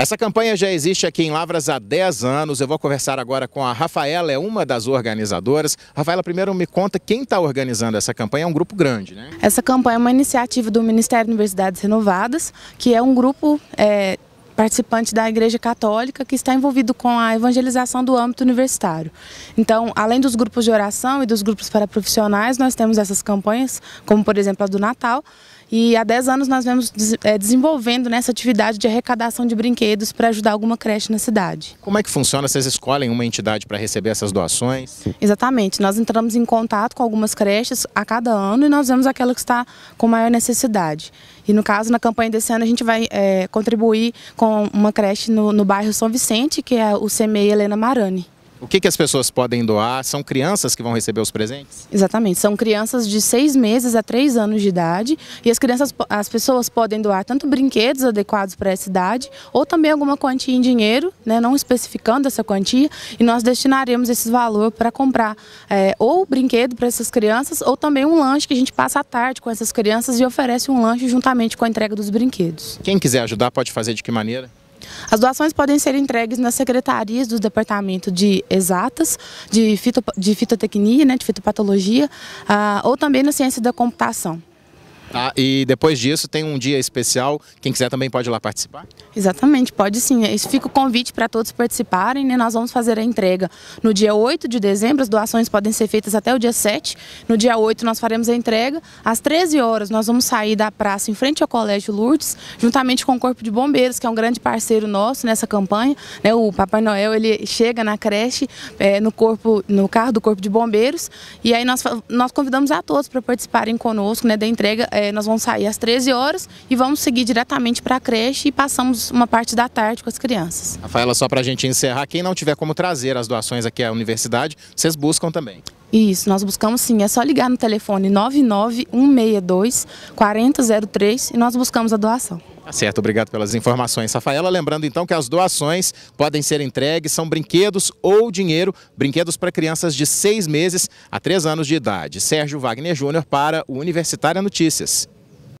Essa campanha já existe aqui em Lavras há 10 anos. Eu vou conversar agora com a Rafaela, é uma das organizadoras. Rafaela, primeiro me conta quem está organizando essa campanha. É um grupo grande, né? Essa campanha é uma iniciativa do Ministério de Universidades Renovadas, que é um grupo é participante da Igreja Católica que está envolvido com a evangelização do âmbito universitário. Então, além dos grupos de oração e dos grupos para profissionais, nós temos essas campanhas, como por exemplo a do Natal, e há 10 anos nós vemos eh, desenvolvendo né, essa atividade de arrecadação de brinquedos para ajudar alguma creche na cidade. Como é que funciona? Vocês escolhem uma entidade para receber essas doações? Exatamente. Nós entramos em contato com algumas creches a cada ano e nós vemos aquela que está com maior necessidade. E no caso, na campanha desse ano, a gente vai é, contribuir com uma creche no, no bairro São Vicente, que é o CMEI Helena Marani. O que, que as pessoas podem doar? São crianças que vão receber os presentes? Exatamente, são crianças de seis meses a três anos de idade e as crianças, as pessoas podem doar tanto brinquedos adequados para essa idade ou também alguma quantia em dinheiro, né, não especificando essa quantia, e nós destinaremos esse valor para comprar é, ou brinquedo para essas crianças ou também um lanche que a gente passa a tarde com essas crianças e oferece um lanche juntamente com a entrega dos brinquedos. Quem quiser ajudar pode fazer de que maneira? As doações podem ser entregues nas secretarias do Departamento de Exatas, de, fito, de Fitotecnia, né, de Fitopatologia, ah, ou também na Ciência da Computação. Tá? E depois disso tem um dia especial, quem quiser também pode ir lá participar? Exatamente, pode sim. Fica o convite para todos participarem né? nós vamos fazer a entrega no dia 8 de dezembro, as doações podem ser feitas até o dia 7. No dia 8 nós faremos a entrega, às 13 horas nós vamos sair da praça em frente ao Colégio Lourdes, juntamente com o Corpo de Bombeiros, que é um grande parceiro nosso nessa campanha. Né? O Papai Noel ele chega na creche, é, no, corpo, no carro do Corpo de Bombeiros, e aí nós, nós convidamos a todos para participarem conosco né, da entrega é, nós vamos sair às 13 horas e vamos seguir diretamente para a creche e passamos uma parte da tarde com as crianças. Rafaela, só para a gente encerrar, quem não tiver como trazer as doações aqui à universidade, vocês buscam também? Isso, nós buscamos sim. É só ligar no telefone 99162 4003 e nós buscamos a doação. Tá certo, obrigado pelas informações, Rafaela. Lembrando então que as doações podem ser entregues, são brinquedos ou dinheiro, brinquedos para crianças de seis meses a três anos de idade. Sérgio Wagner Júnior para o Universitária Notícias.